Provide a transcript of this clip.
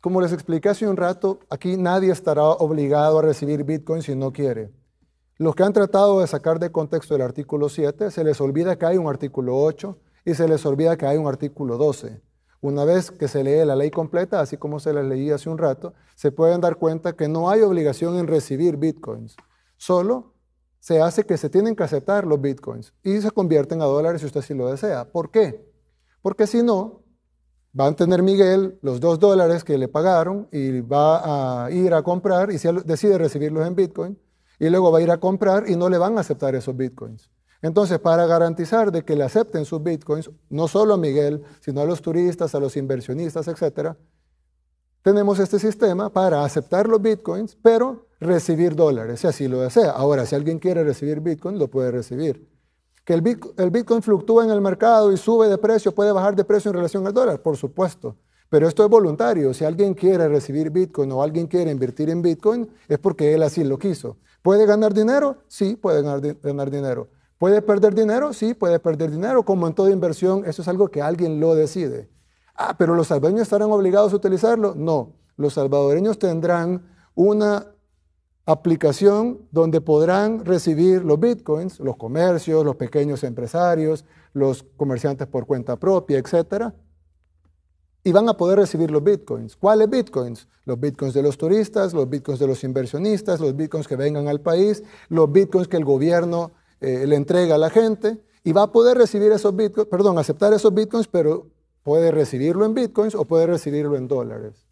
Como les expliqué hace un rato, aquí nadie estará obligado a recibir bitcoins si no quiere. Los que han tratado de sacar de contexto el artículo 7, se les olvida que hay un artículo 8 y se les olvida que hay un artículo 12. Una vez que se lee la ley completa, así como se les leí hace un rato, se pueden dar cuenta que no hay obligación en recibir bitcoins. Solo se hace que se tienen que aceptar los bitcoins y se convierten a dólares si usted sí lo desea. ¿Por qué? Porque si no, Van a tener Miguel los dos dólares que le pagaron y va a ir a comprar y si decide recibirlos en Bitcoin y luego va a ir a comprar y no le van a aceptar esos Bitcoins. Entonces, para garantizar de que le acepten sus Bitcoins, no solo a Miguel, sino a los turistas, a los inversionistas, etc. tenemos este sistema para aceptar los Bitcoins, pero recibir dólares, si así lo desea. Ahora, si alguien quiere recibir Bitcoin, lo puede recibir. Que el, Bitcoin, fluctúa en el mercado y sube de precio, puede bajar de precio en relación al dólar, por supuesto. Pero esto es voluntario. Si alguien quiere recibir Bitcoin o alguien quiere invertir en Bitcoin, es porque él así lo quiso. ¿Puede ganar dinero? Sí, puede ganar, ganar dinero. ¿Puede perder dinero? Sí, puede perder dinero. Como en toda inversión, eso es algo que alguien lo decide. Ah, pero los salvadoreños estarán obligados a utilizarlo. No, los salvadoreños tendrán una aplicación donde podrán recibir los bitcoins, los comercios, los pequeños empresarios, los comerciantes por cuenta propia, etc., y van a poder recibir los bitcoins. ¿Cuáles bitcoins? Los bitcoins de los turistas, los bitcoins de los inversionistas, los bitcoins que vengan al país, los bitcoins que el gobierno eh, le entrega a la gente y va a poder recibir esos bitcoins, perdón, aceptar esos bitcoins, pero puede recibirlo en bitcoins o puede recibirlo en dólares.